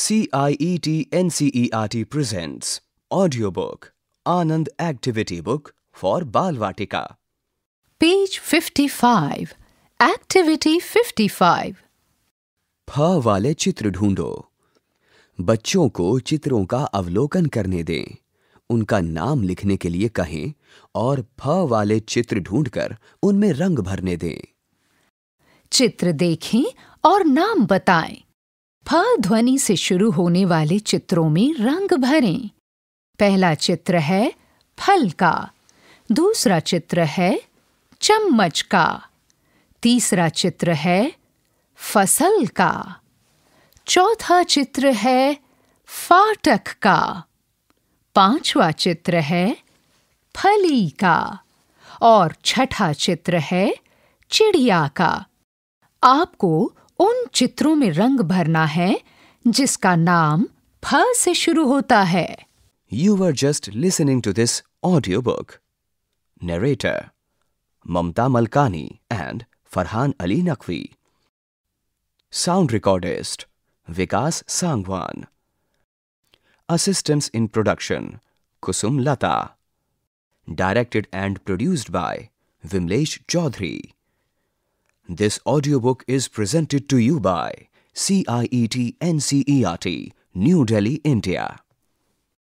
CIET NCERT presents audiobook Anand activity book for Balvatika. Page 55. Activity 55. फ वाले चित्र ढूंढो बच्चों को चित्रों का अवलोकन करने दें उनका नाम लिखने के लिए कहें और फ वाले चित्र ढूंढकर उनमें रंग भरने दें चित्र देखें और नाम बताएं फ ध्वनि से शुरू होने वाले चित्रों में रंग भरें पहला चित्र है फल का दूसरा चित्र है चम्मच का तीसरा चित्र है फसल का चौथा चित्र है फाटक का पांचवा चित्र है फली का और छठा चित्र है चिड़िया का आपको उन चित्रों में रंग भरना है जिसका नाम फ से शुरू होता है you are just listening to this audio book narrator Mamta Malkani and Farhan Ali Naqvi sound recordist Vikas Sangwan assistants in production Kusum Lata directed and produced by Vimlesh Chaudhary This audiobook is presented to you by CIET NCERT, New Delhi, India.